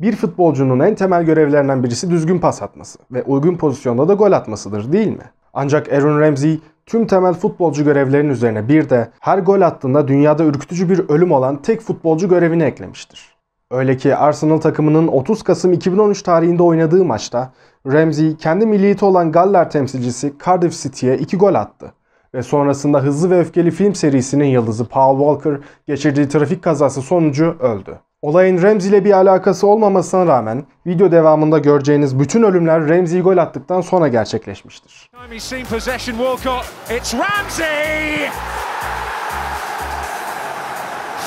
Bir futbolcunun en temel görevlerinden birisi düzgün pas atması ve uygun pozisyonda da gol atmasıdır değil mi? Ancak Aaron Ramsey tüm temel futbolcu görevlerinin üzerine bir de her gol attığında dünyada ürkütücü bir ölüm olan tek futbolcu görevini eklemiştir. Öyle ki Arsenal takımının 30 Kasım 2013 tarihinde oynadığı maçta Ramsey kendi milliyeti olan Galler temsilcisi Cardiff City'ye 2 gol attı. Ve sonrasında hızlı ve öfkeli film serisinin yıldızı Paul Walker geçirdiği trafik kazası sonucu öldü. Olayın Ramsey ile bir alakası olmamasına rağmen video devamında göreceğiniz bütün ölümler Ramsey gol attıktan sonra gerçekleşmiştir.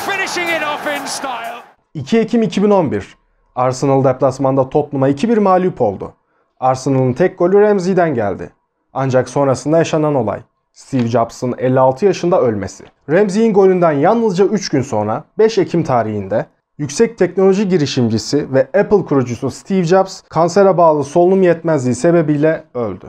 Finishing it off in style. 2 Ekim 2011. Arsenal deplasmanda topluma 2-1 mağlup oldu. Arsenal'ın tek golü Ramsey'den geldi. Ancak sonrasında yaşanan olay. Steve Jobs'ın 56 yaşında ölmesi. Ramsey'in golünden yalnızca 3 gün sonra 5 Ekim tarihinde Yüksek teknoloji girişimcisi ve Apple kurucusu Steve Jobs kansere bağlı solunum yetmezliği sebebiyle öldü.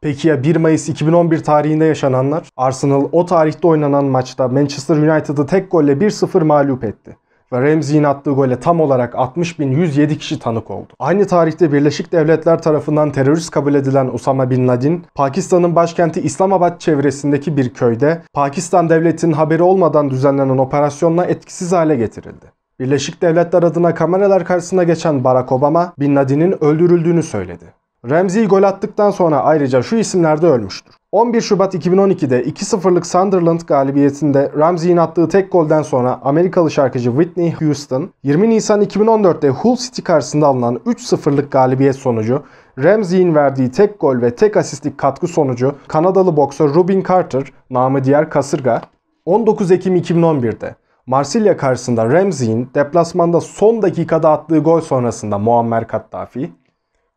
Peki ya 1 Mayıs 2011 tarihinde yaşananlar? Arsenal o tarihte oynanan maçta Manchester United'ı tek golle 1-0 mağlup etti ve Ramsey'in attığı gole tam olarak 60.107 kişi tanık oldu. Aynı tarihte Birleşik Devletler tarafından terörist kabul edilen Osama Bin Laden, Pakistan'ın başkenti İslamabad çevresindeki bir köyde Pakistan devletinin haberi olmadan düzenlenen operasyonla etkisiz hale getirildi. Birleşik Devletler adına kameralar karşısına geçen Barack Obama, Bin Laden'in öldürüldüğünü söyledi. Ramsey gol attıktan sonra ayrıca şu isimlerde ölmüştür. 11 Şubat 2012'de 2-0'lık Sunderland galibiyetinde Ramsey'in attığı tek golden sonra Amerikalı şarkıcı Whitney Houston, 20 Nisan 2014'te Hull City karşısında alınan 3-0'lık galibiyet sonucu Ramsey'in verdiği tek gol ve tek asistlik katkı sonucu Kanadalı boksör Rubin Carter, namı diğer Kasırga, 19 Ekim 2011'de Marsilya karşısında Ramsey'in deplasmanda son dakikada attığı gol sonrasında Muammer Kattafi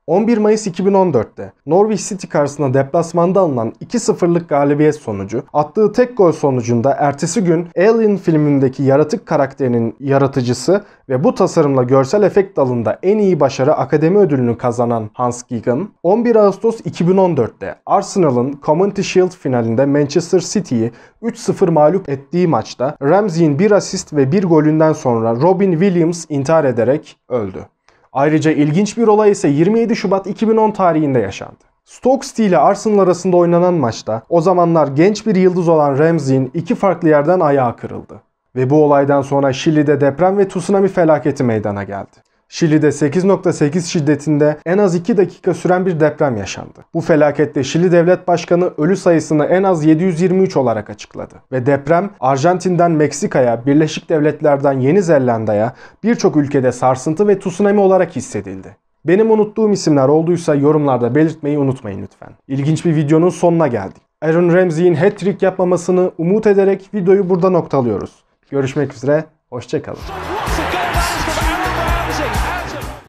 11 Mayıs 2014'te Norwich City karşısında deplasmanda alınan 2-0'lık galibiyet sonucu attığı tek gol sonucunda ertesi gün Alien filmindeki yaratık karakterinin yaratıcısı ve bu tasarımla görsel efekt dalında en iyi başarı akademi ödülünü kazanan Hans Gigan 11 Ağustos 2014'te Arsenal'ın Community Shield finalinde Manchester City'yi 3-0 mağlup ettiği maçta Ramsey'in bir asist ve bir golünden sonra Robin Williams intihar ederek öldü. Ayrıca ilginç bir olay ise 27 Şubat 2010 tarihinde yaşandı. Stoke City ile Arsenal arasında oynanan maçta o zamanlar genç bir yıldız olan Ramsey'in iki farklı yerden ayağı kırıldı. Ve bu olaydan sonra Şili'de deprem ve tsunami felaketi meydana geldi. Şili'de 8.8 şiddetinde en az 2 dakika süren bir deprem yaşandı. Bu felakette Şili Devlet Başkanı ölü sayısını en az 723 olarak açıkladı. Ve deprem Arjantin'den Meksika'ya, Birleşik Devletler'den Yeni Zelanda'ya birçok ülkede sarsıntı ve tsunami olarak hissedildi. Benim unuttuğum isimler olduysa yorumlarda belirtmeyi unutmayın lütfen. İlginç bir videonun sonuna geldik. Aaron Ramsey'in hat-trick yapmamasını umut ederek videoyu burada noktalıyoruz. Görüşmek üzere, hoşçakalın.